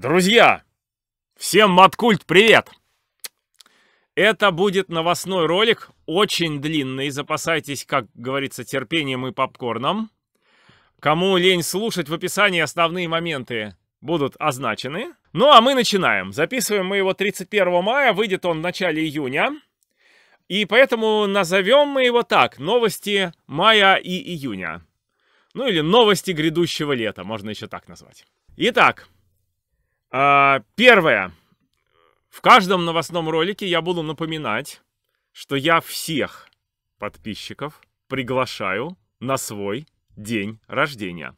Друзья, всем Маткульт привет! Это будет новостной ролик, очень длинный, запасайтесь, как говорится, терпением и попкорном. Кому лень слушать, в описании основные моменты будут означены. Ну а мы начинаем. Записываем мы его 31 мая, выйдет он в начале июня. И поэтому назовем мы его так, новости мая и июня. Ну или новости грядущего лета, можно еще так назвать. Итак, а, первое. В каждом новостном ролике я буду напоминать, что я всех подписчиков приглашаю на свой день рождения.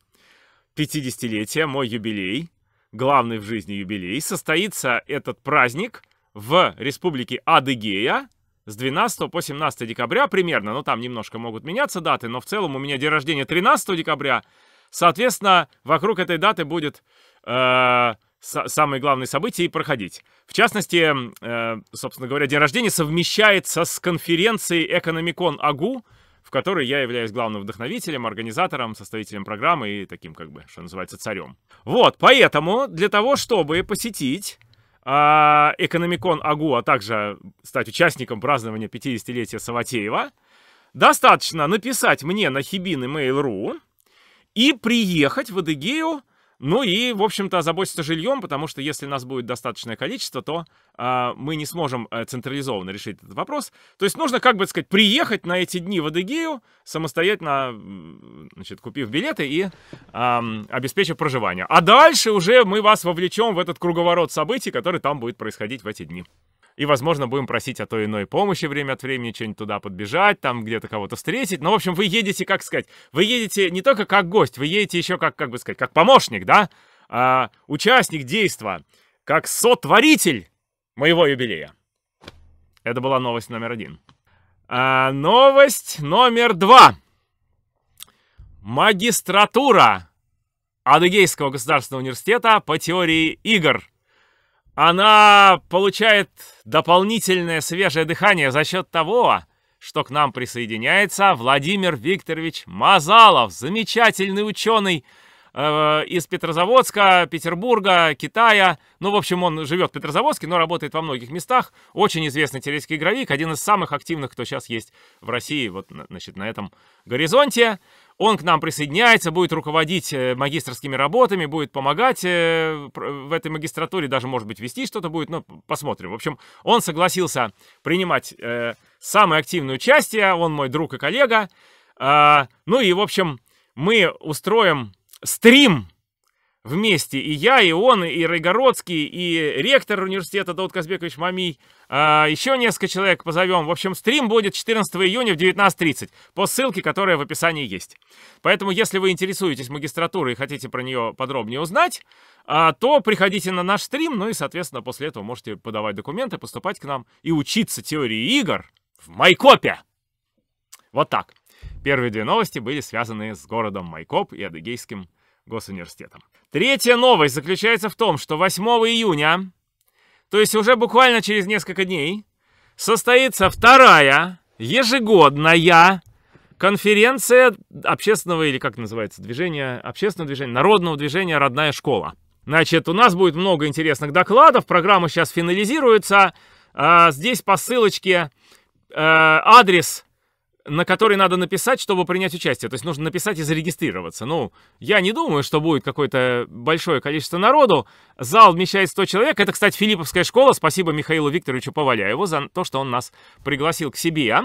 50-летие, мой юбилей, главный в жизни юбилей, состоится этот праздник в республике Адыгея с 12 по 17 декабря примерно, ну там немножко могут меняться даты, но в целом у меня день рождения 13 декабря, соответственно, вокруг этой даты будет... Э самые главные события и проходить. В частности, э, собственно говоря, день рождения совмещается с конференцией экономикон Агу, в которой я являюсь главным вдохновителем, организатором, составителем программы и таким, как бы, что называется, царем. Вот, поэтому для того, чтобы посетить а, Экономикон Агу, а также стать участником празднования 50-летия Саватеева, достаточно написать мне на хибины mail.ru и приехать в Адыгею ну и, в общем-то, заботиться жильем, потому что если нас будет достаточное количество, то э, мы не сможем э, централизованно решить этот вопрос. То есть нужно, как бы сказать, приехать на эти дни в Адыгею, самостоятельно, значит, купив билеты и э, обеспечив проживание. А дальше уже мы вас вовлечем в этот круговорот событий, который там будет происходить в эти дни и, возможно, будем просить о той иной помощи время от времени, что-нибудь туда подбежать, там где-то кого-то встретить. Но, ну, в общем, вы едете, как сказать, вы едете не только как гость, вы едете еще как, как бы сказать, как помощник, да? А, участник действа, как сотворитель моего юбилея. Это была новость номер один. А, новость номер два. Магистратура Адыгейского государственного университета по теории игр она получает дополнительное свежее дыхание за счет того, что к нам присоединяется Владимир Викторович Мазалов, замечательный ученый э, из Петрозаводска, Петербурга, Китая. Ну, в общем, он живет в Петрозаводске, но работает во многих местах. Очень известный телейский игровик, один из самых активных, кто сейчас есть в России, вот, значит, на этом горизонте. Он к нам присоединяется, будет руководить э, магистрскими работами, будет помогать э, в этой магистратуре, даже, может быть, вести что-то будет, но посмотрим. В общем, он согласился принимать э, самое активное участие, а он мой друг и коллега. А, ну и, в общем, мы устроим стрим вместе. И я, и он, и Райгородский, и ректор университета Даут Казбекович Мамий. А, еще несколько человек позовем. В общем, стрим будет 14 июня в 19.30 по ссылке, которая в описании есть. Поэтому, если вы интересуетесь магистратурой и хотите про нее подробнее узнать, а, то приходите на наш стрим, ну и, соответственно, после этого можете подавать документы, поступать к нам и учиться теории игр в Майкопе. Вот так. Первые две новости были связаны с городом Майкоп и адыгейским госуниверситетом. Третья новость заключается в том, что 8 июня, то есть уже буквально через несколько дней, состоится вторая ежегодная конференция общественного, или как называется, движения, общественного движения, народного движения «Родная школа». Значит, у нас будет много интересных докладов, программа сейчас финализируется. А, здесь по ссылочке э, адрес на который надо написать, чтобы принять участие. То есть нужно написать и зарегистрироваться. Ну, я не думаю, что будет какое-то большое количество народу. Зал вмещает 100 человек. Это, кстати, Филипповская школа. Спасибо Михаилу Викторовичу Поваляеву за то, что он нас пригласил к себе а,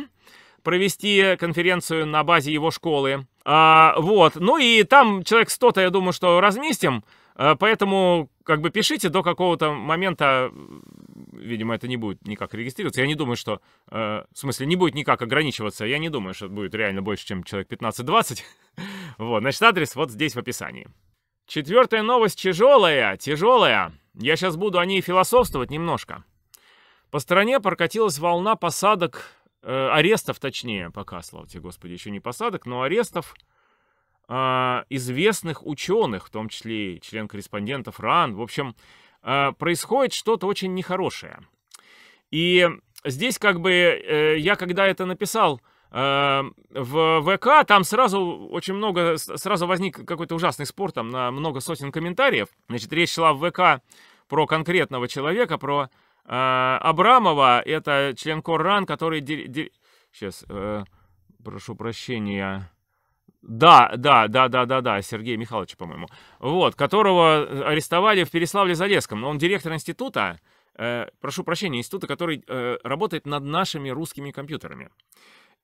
провести конференцию на базе его школы. А, вот. Ну и там человек 100-то, я думаю, что разместим. А, поэтому, как бы, пишите до какого-то момента видимо, это не будет никак регистрироваться. Я не думаю, что... Э, в смысле, не будет никак ограничиваться. Я не думаю, что будет реально больше, чем человек 15-20. вот, значит, адрес вот здесь в описании. Четвертая новость тяжелая, тяжелая. Я сейчас буду о ней философствовать немножко. По стране прокатилась волна посадок, э, арестов точнее, пока, слава тебе, Господи, еще не посадок, но арестов э, известных ученых, в том числе член-корреспондентов РАН. В общем, Э, происходит что-то очень нехорошее. И здесь как бы э, я когда это написал э, в ВК, там сразу очень много, сразу возник какой-то ужасный спор, там на много сотен комментариев. Значит, речь шла в ВК про конкретного человека, про Абрамова, это член Корран, который... Сейчас, прошу прощения... Да, да, да, да, да, да, Сергей Михайлович, по-моему. Вот, которого э, арестовали в Переславле-Залесском. Он директор института, э, прошу прощения, института, который э, работает над нашими русскими компьютерами.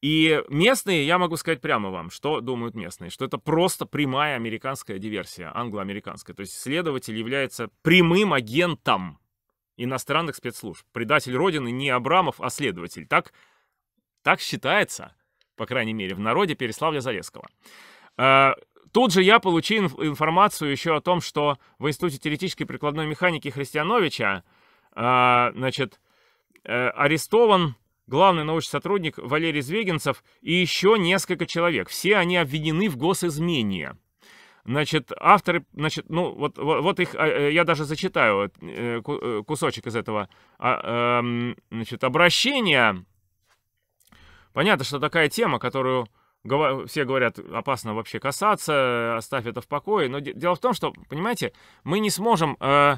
И местные, я могу сказать прямо вам, что думают местные, что это просто прямая американская диверсия, англо-американская. То есть следователь является прямым агентом иностранных спецслужб. Предатель Родины не Абрамов, а следователь. Так, так считается по крайней мере, в народе Переславля-Залесского. Э, тут же я получил информацию еще о том, что в Институте теоретической прикладной механики Христиановича э, значит, э, арестован главный научный сотрудник Валерий Звегинцев и еще несколько человек. Все они обвинены в госизмене. Значит, авторы, значит, ну, вот, вот, вот их, я даже зачитаю кусочек из этого, а, эм, значит, обращения Понятно, что такая тема, которую все говорят, опасно вообще касаться, оставь это в покое. Но дело в том, что, понимаете, мы не сможем... Э,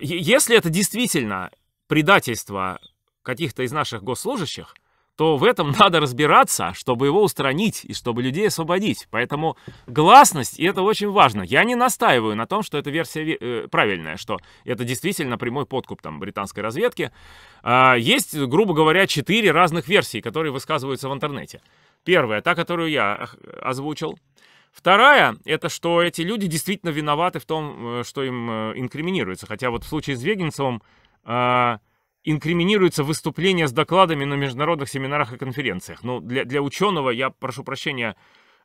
если это действительно предательство каких-то из наших госслужащих, то в этом надо разбираться, чтобы его устранить и чтобы людей освободить. Поэтому гласность, и это очень важно. Я не настаиваю на том, что эта версия э, правильная, что это действительно прямой подкуп там, британской разведки. Э, есть, грубо говоря, четыре разных версии, которые высказываются в интернете. Первая, та, которую я озвучил. Вторая – это что эти люди действительно виноваты в том, э, что им э, инкриминируется. Хотя вот в случае с Вегенцевым э, инкриминируется выступление с докладами на международных семинарах и конференциях. Ну, для, для ученого, я прошу прощения,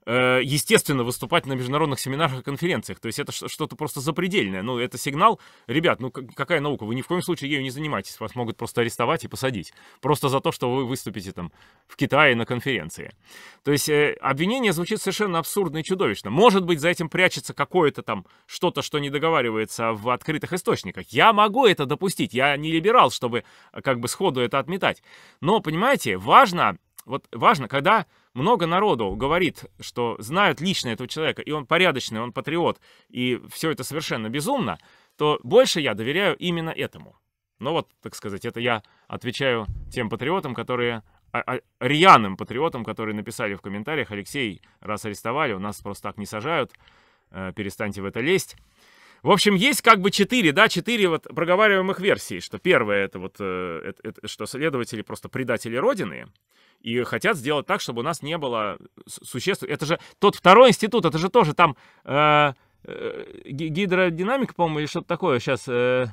Э, естественно, выступать на международных семинарах и конференциях. То есть это что-то просто запредельное. Ну, это сигнал, ребят, ну какая наука, вы ни в коем случае ею не занимаетесь, вас могут просто арестовать и посадить. Просто за то, что вы выступите там в Китае на конференции. То есть э, обвинение звучит совершенно абсурдно и чудовищно. Может быть, за этим прячется какое-то там что-то, что не договаривается в открытых источниках. Я могу это допустить, я не либерал, чтобы как бы сходу это отметать. Но, понимаете, важно вот важно, когда много народу говорит, что знают лично этого человека, и он порядочный, он патриот, и все это совершенно безумно, то больше я доверяю именно этому. Но ну вот, так сказать, это я отвечаю тем патриотам, которые а, а, рьяным патриотам, которые написали в комментариях, Алексей, раз арестовали, у нас просто так не сажают, э, перестаньте в это лезть. В общем, есть как бы четыре, да, четыре вот проговариваемых версии, что первое это вот, э, это, это, что следователи просто предатели Родины, и хотят сделать так, чтобы у нас не было существ. Это же тот второй институт, это же тоже там э, э, гидродинамика, по-моему, или что-то такое сейчас... Э,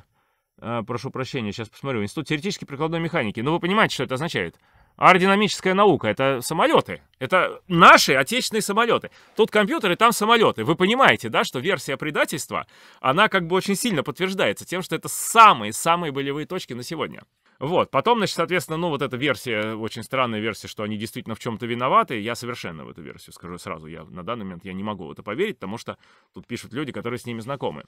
э, прошу прощения, сейчас посмотрю. Институт теоретической прикладной механики. Ну, вы понимаете, что это означает? аэродинамическая наука, это самолеты. Это наши отечественные самолеты. Тут компьютеры, там самолеты. Вы понимаете, да, что версия предательства, она как бы очень сильно подтверждается тем, что это самые-самые болевые точки на сегодня. Вот, потом, значит, соответственно, ну, вот эта версия, очень странная версия, что они действительно в чем-то виноваты, я совершенно в эту версию скажу сразу, я на данный момент я не могу в это поверить, потому что тут пишут люди, которые с ними знакомы.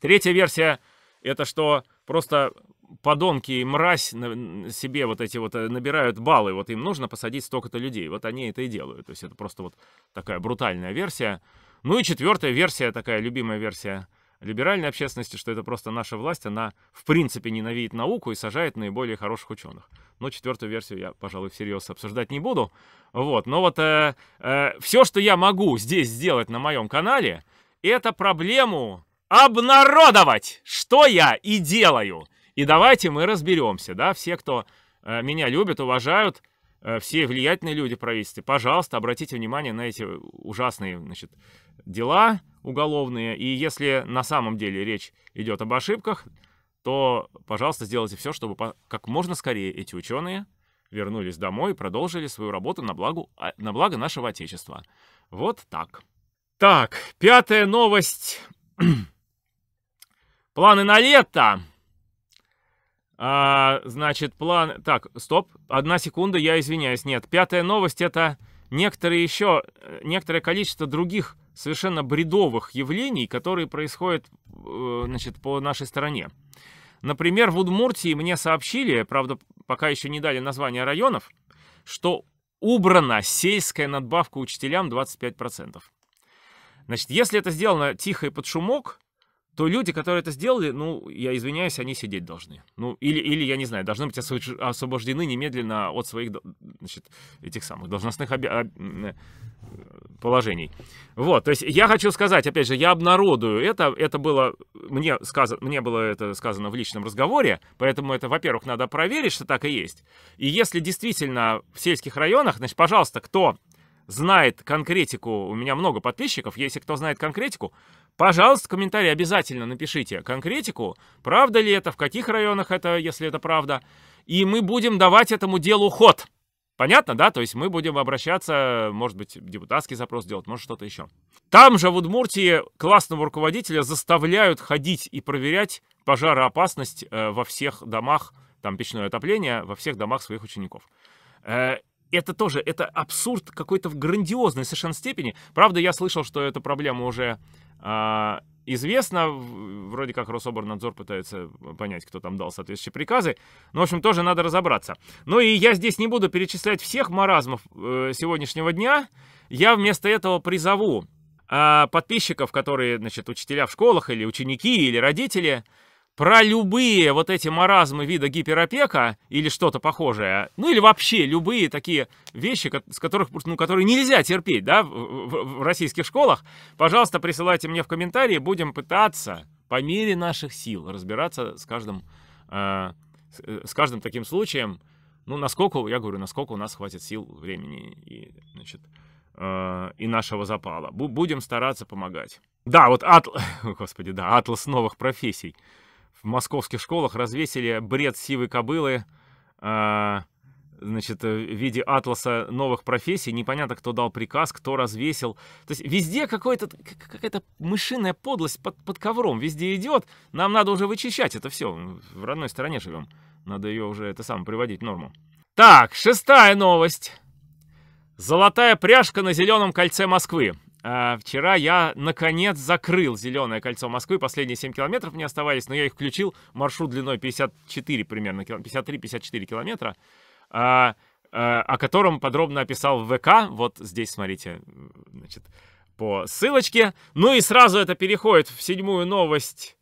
Третья версия, это что просто подонки и мразь себе вот эти вот э, набирают баллы, вот им нужно посадить столько-то людей, вот они это и делают, то есть это просто вот такая брутальная версия. Ну и четвертая версия, такая любимая версия либеральной общественности, что это просто наша власть, она в принципе ненавидит науку и сажает наиболее хороших ученых. Но четвертую версию я, пожалуй, всерьез обсуждать не буду. Вот, но вот э, э, все, что я могу здесь сделать на моем канале, это проблему обнародовать, что я и делаю. И давайте мы разберемся, да, все, кто э, меня любит, уважают, э, все влиятельные люди правительства, пожалуйста, обратите внимание на эти ужасные значит, дела, уголовные. И если на самом деле речь идет об ошибках, то, пожалуйста, сделайте все, чтобы как можно скорее эти ученые вернулись домой и продолжили свою работу на, благо а, на благо нашего Отечества. Вот так. Так, пятая новость. Планы на лето. А, значит, план... Так, стоп, одна секунда, я извиняюсь. Нет, пятая новость — это некоторые еще, э, некоторое количество других совершенно бредовых явлений, которые происходят э, значит, по нашей стране. Например, в Удмуртии мне сообщили, правда, пока еще не дали название районов, что убрана сельская надбавка учителям 25%. Значит, если это сделано тихо и под шумок, то люди, которые это сделали, ну, я извиняюсь, они сидеть должны. Ну, или, или я не знаю, должны быть освобождены немедленно от своих, значит, этих самых должностных обязанностей положений. Вот, то есть я хочу сказать, опять же, я обнародую это, это было, мне, сказано, мне было это сказано в личном разговоре, поэтому это, во-первых, надо проверить, что так и есть. И если действительно в сельских районах, значит, пожалуйста, кто знает конкретику, у меня много подписчиков, если кто знает конкретику, пожалуйста, комментарий обязательно напишите конкретику, правда ли это, в каких районах это, если это правда, и мы будем давать этому делу ход. Понятно, да? То есть мы будем обращаться, может быть, депутатский запрос делать, может, что-то еще. Там же в Удмуртии классного руководителя заставляют ходить и проверять пожароопасность э, во всех домах, там печное отопление во всех домах своих учеников. Э, это тоже, это абсурд какой-то в грандиозной совершенно степени. Правда, я слышал, что эта проблема уже э, известна. Вроде как Рособорнадзор пытается понять, кто там дал соответствующие приказы. Но, ну, в общем, тоже надо разобраться. Ну и я здесь не буду перечислять всех маразмов э, сегодняшнего дня. Я вместо этого призову э, подписчиков, которые, значит, учителя в школах или ученики, или родители, про любые вот эти маразмы вида гиперопека или что-то похожее, ну или вообще любые такие вещи, с которых, ну, которые нельзя терпеть, да, в, в, в российских школах, пожалуйста, присылайте мне в комментарии, будем пытаться по мере наших сил разбираться с каждым, э, с э, каждым таким случаем, ну, насколько, я говорю, насколько у нас хватит сил, времени и, значит, э, и нашего запала. Будем стараться помогать. Да, вот атлас, господи, да, атлас новых профессий в московских школах развесили бред сивой кобылы, а, значит, э, в виде атласа новых профессий. Непонятно, кто дал приказ, кто развесил. То есть везде какая-то мышиная подлость под, под ковром, везде идет. Нам надо уже вычищать это все. Ну, в родной стране живем. Надо ее уже, это самое приводить в норму. Так, шестая новость. Золотая пряжка на зеленом кольце Москвы. А, вчера я, наконец, закрыл зеленое кольцо Москвы. Последние 7 километров мне оставались, но я их включил. Маршрут длиной 54 примерно, 53-54 километра. А, а, о котором подробно описал в ВК. Вот здесь, смотрите, значит, по ссылочке. Ну и сразу это переходит в седьмую новость.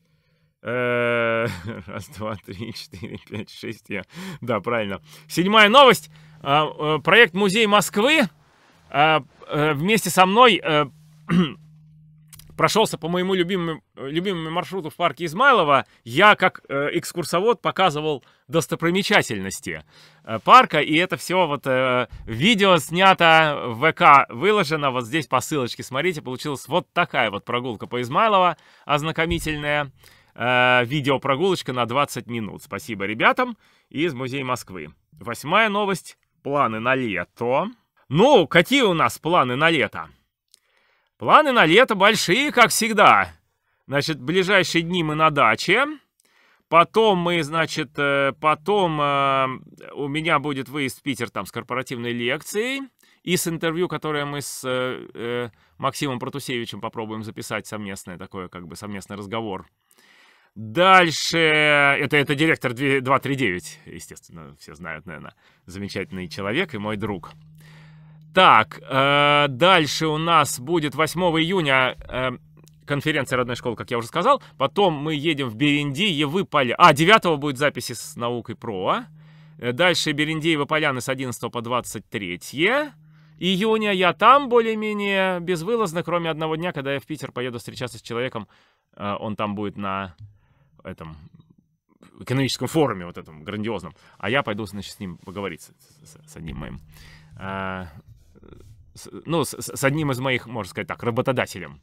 Э, раз, два, три, четыре, пять, шесть. Я... Да, правильно. Седьмая новость. А, э, проект Музей Москвы а, э, вместе со мной э, прошелся по моему любимому, любимому маршруту в парке Измайлова. Я, как э, экскурсовод, показывал достопримечательности парка. И это все вот э, видео снято, в ВК выложено. Вот здесь по ссылочке, смотрите, получилась вот такая вот прогулка по Измайлова, ознакомительная. Э, видеопрогулочка на 20 минут. Спасибо ребятам из Музея Москвы. Восьмая новость. Планы на лето. Ну, какие у нас планы на лето? Планы на лето большие, как всегда. Значит, ближайшие дни мы на даче. Потом мы, значит, э, потом э, у меня будет выезд в Питер там с корпоративной лекцией и с интервью, которое мы с э, э Максимом Протусевичем попробуем записать совместное такое, как бы совместный разговор. Дальше, это, это директор 239, естественно, все знают, наверное, замечательный человек и мой друг. Так, э, дальше у нас будет 8 июня э, конференция родной школы, как я уже сказал. Потом мы едем в Берендеевы поля. А, 9 будет записи с наукой ПРО. Э, дальше Берендеевы поляны с 11 по 23 июня. Я там более-менее безвылазно, кроме одного дня, когда я в Питер поеду встречаться с человеком. он там будет на этом экономическом форуме вот этом грандиозном. А я пойду, значит, с ним поговорить, с, с, с одним моим ну, с, с одним из моих, можно сказать так, работодателем.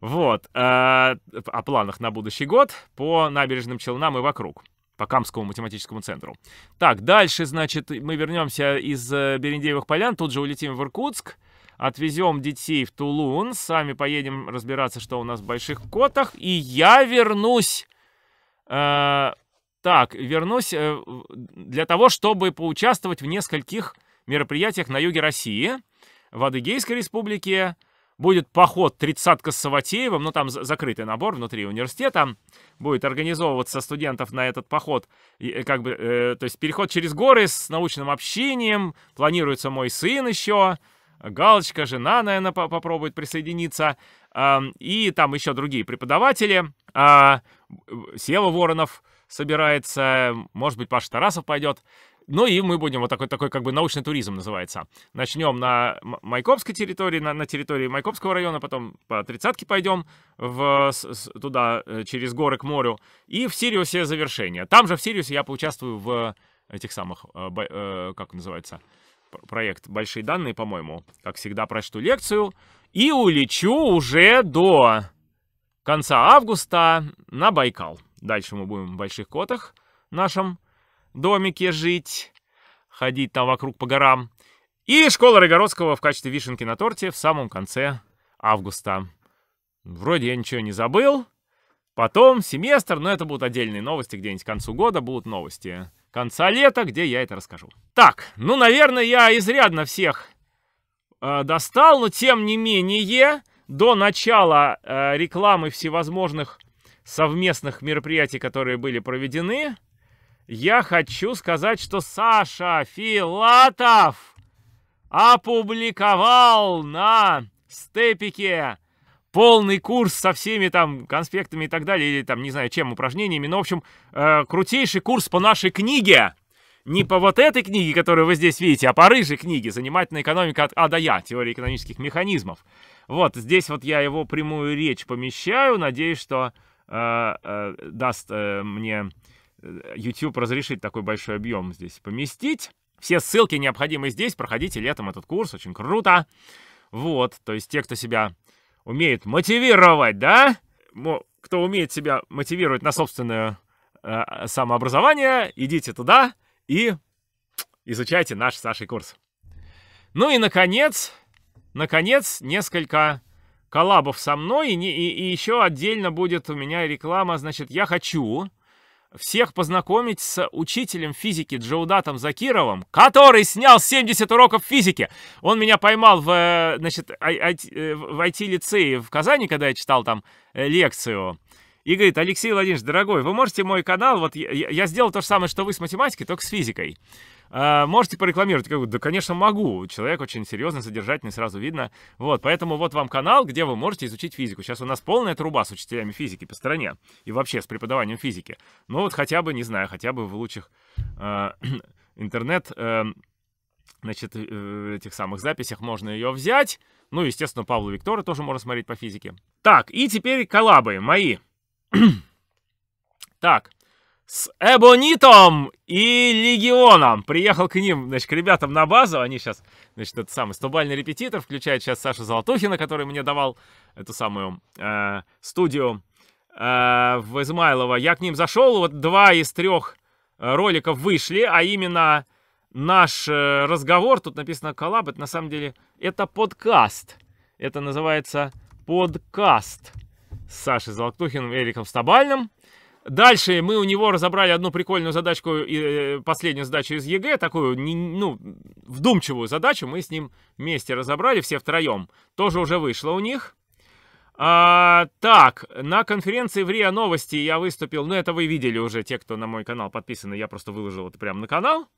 Вот, э, о планах на будущий год по набережным Челнам и вокруг по Камскому математическому центру. Так, дальше, значит, мы вернемся из э, Берендеевых полян, тут же улетим в Иркутск, отвезем детей в Тулун, сами поедем разбираться, что у нас в Больших Котах, и я вернусь. Э, так, вернусь э, для того, чтобы поучаствовать в нескольких мероприятиях на юге России, в Адыгейской республике. Будет поход «Тридцатка с Саватеевым», но ну, там закрытый набор внутри университета. Будет организовываться студентов на этот поход, э, как бы, э, то есть переход через горы с научным общением. Планируется мой сын еще. Галочка, жена, наверное, попробует присоединиться. И там еще другие преподаватели. А, Сева Воронов собирается, может быть, Паша Тарасов пойдет. Ну и мы будем вот такой, такой как бы научный туризм называется. Начнем на Майкопской территории, на, на территории Майкопского района, потом по тридцатке пойдем в, с, с, туда, э, через горы к морю. И в Сириусе завершение. Там же в Сириусе я поучаствую в этих самых, э, э, как называется, проект «Большие данные», по-моему. Как всегда, прочту лекцию. И улечу уже до конца августа на Байкал. Дальше мы будем в Больших Котах нашем домике жить, ходить там вокруг по горам. И школа Рогородского в качестве вишенки на торте в самом конце августа. Вроде я ничего не забыл. Потом семестр, но это будут отдельные новости, где-нибудь к концу года будут новости. Конца лета, где я это расскажу. Так, ну, наверное, я изрядно всех э, достал, но тем не менее, до начала э, рекламы всевозможных совместных мероприятий, которые были проведены, я хочу сказать, что Саша Филатов опубликовал на степике полный курс со всеми там конспектами и так далее, или там, не знаю, чем, упражнениями. Но ну, в общем, э, крутейший курс по нашей книге. Не по вот этой книге, которую вы здесь видите, а по рыжей книге «Занимательная экономика от А до Я. Теория экономических механизмов». Вот, здесь вот я его прямую речь помещаю. Надеюсь, что э, э, даст э, мне YouTube разрешить такой большой объем здесь поместить. Все ссылки необходимы здесь. Проходите летом этот курс, очень круто. Вот, то есть те, кто себя умеет мотивировать, да? Кто умеет себя мотивировать на собственное э, самообразование, идите туда и изучайте наш Сашей курс. Ну и, наконец, наконец, несколько коллабов со мной. И, и, и еще отдельно будет у меня реклама. Значит, я хочу всех познакомить с учителем физики Джоудатом Закировым, который снял 70 уроков физики. Он меня поймал в, э, значит, э, в IT-лицее в Казани, когда я читал там э, лекцию. И говорит, Алексей Владимирович, дорогой, вы можете мой канал, вот я, я сделал то же самое, что вы с математикой, только с физикой. А, можете порекламировать? Как, да, конечно, могу. Человек очень серьезный, содержательный, сразу видно. Вот, поэтому вот вам канал, где вы можете изучить физику. Сейчас у нас полная труба с учителями физики по стране и вообще с преподаванием физики. Ну вот хотя бы, не знаю, хотя бы в лучших э, интернет... Э, значит, э, в этих самых записях можно ее взять. Ну, естественно, Павла Виктора тоже можно смотреть по физике. Так, и теперь коллабы мои. так, с Эбонитом и Легионом. Приехал к ним, значит, к ребятам на базу. Они сейчас, значит, этот самый стобальный репетитор, включает сейчас Сашу Золотухина, который мне давал эту самую э, студию э, в Измайлово. Я к ним зашел, вот два из трех э, роликов вышли, а именно наш э, разговор, тут написано коллаб, это на самом деле, это подкаст. Это называется подкаст с Сашей Золотухиным и Эриком Стобальным. Дальше мы у него разобрали одну прикольную задачку, э, последнюю задачу из ЕГЭ, такую, ну, вдумчивую задачу мы с ним вместе разобрали, все втроем. Тоже уже вышло у них. А, так, на конференции в РИА Новости я выступил, ну, это вы видели уже, те, кто на мой канал подписаны, я просто выложил это прямо на канал.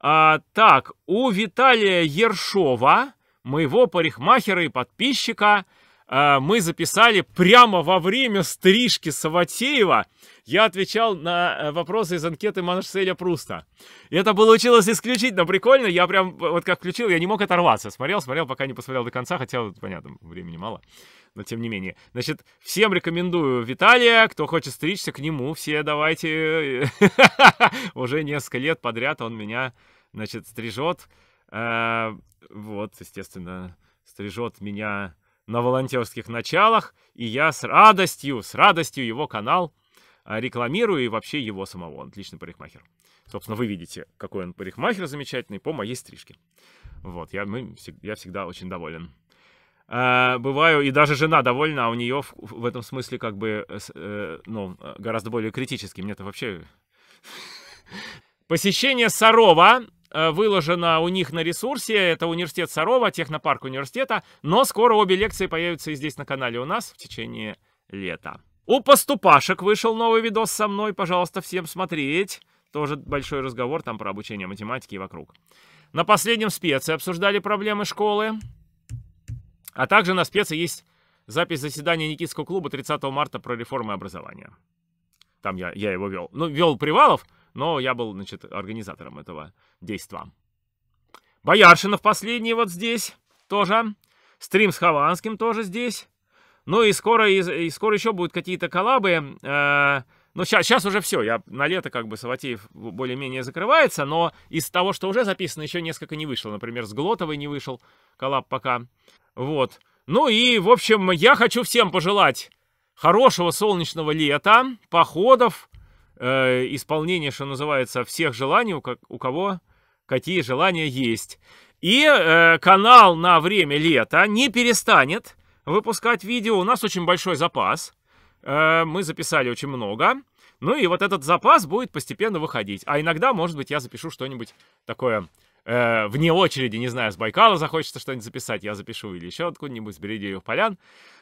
А, так, у Виталия Ершова, моего парикмахера и подписчика, а, мы записали прямо во время стрижки Саватеева. Я отвечал на э, вопросы из анкеты Марселя Пруста. И это получилось исключительно прикольно. Я прям, э, вот как включил, я не мог оторваться. Смотрел, смотрел, пока не посмотрел до конца, хотя, понятно, времени мало. Но тем не менее. Значит, всем рекомендую Виталия, кто хочет стричься к нему, все давайте. Уже несколько лет подряд он меня, значит, стрижет. Э, вот, естественно, стрижет меня на волонтерских началах, и я с радостью, с радостью его канал а, рекламирую и вообще его самого. Он отличный парикмахер. Собственно, вы видите, какой он парикмахер замечательный по моей стрижке. Вот, я, мы, я всегда очень доволен. Э, бываю, и даже жена довольна, а у нее в, в этом смысле как бы, э, э ну, гораздо более критический. Мне-то вообще... Посещение Сарова Э, выложена у них на ресурсе. Это университет Сарова, технопарк университета. Но скоро обе лекции появятся и здесь на канале у нас в течение лета. У поступашек вышел новый видос со мной. Пожалуйста, всем смотреть. Тоже большой разговор там про обучение математики и вокруг. На последнем спеце обсуждали проблемы школы. А также на спеце есть запись заседания Никитского клуба 30 марта про реформы образования. Там я, я его вел. Ну, вел Привалов, но я был, значит, организатором этого действа. Бояршина в последний вот здесь тоже. Стрим с Хованским тоже здесь. Ну и скоро, и, и скоро еще будут какие-то коллабы. Э, ну, сейчас, сейчас уже все. Я на лето как бы Саватеев более-менее закрывается, но из того, что уже записано, еще несколько не вышло. Например, с Глотовой не вышел коллаб пока. Вот. Ну и, в общем, я хочу всем пожелать хорошего солнечного лета, походов, Э, исполнение, что называется, всех желаний, у, как, у кого какие желания есть. И э, канал на время лета не перестанет выпускать видео. У нас очень большой запас. Э, мы записали очень много. Ну и вот этот запас будет постепенно выходить. А иногда, может быть, я запишу что-нибудь такое э, вне очереди, не знаю, с Байкала захочется что-нибудь записать, я запишу, или еще откуда-нибудь с Бередеевых полян.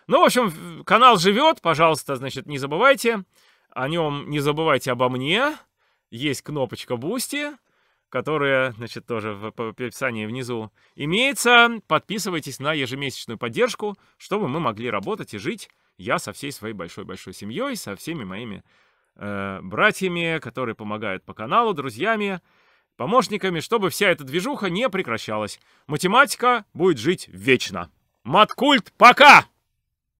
Ну, в общем, канал живет, пожалуйста, значит, не забывайте о нем не забывайте обо мне. Есть кнопочка Бусти, которая, значит, тоже в описании внизу имеется. Подписывайтесь на ежемесячную поддержку, чтобы мы могли работать и жить. Я со всей своей большой-большой семьей, со всеми моими э, братьями, которые помогают по каналу, друзьями, помощниками, чтобы вся эта движуха не прекращалась. Математика будет жить вечно. Маткульт, пока!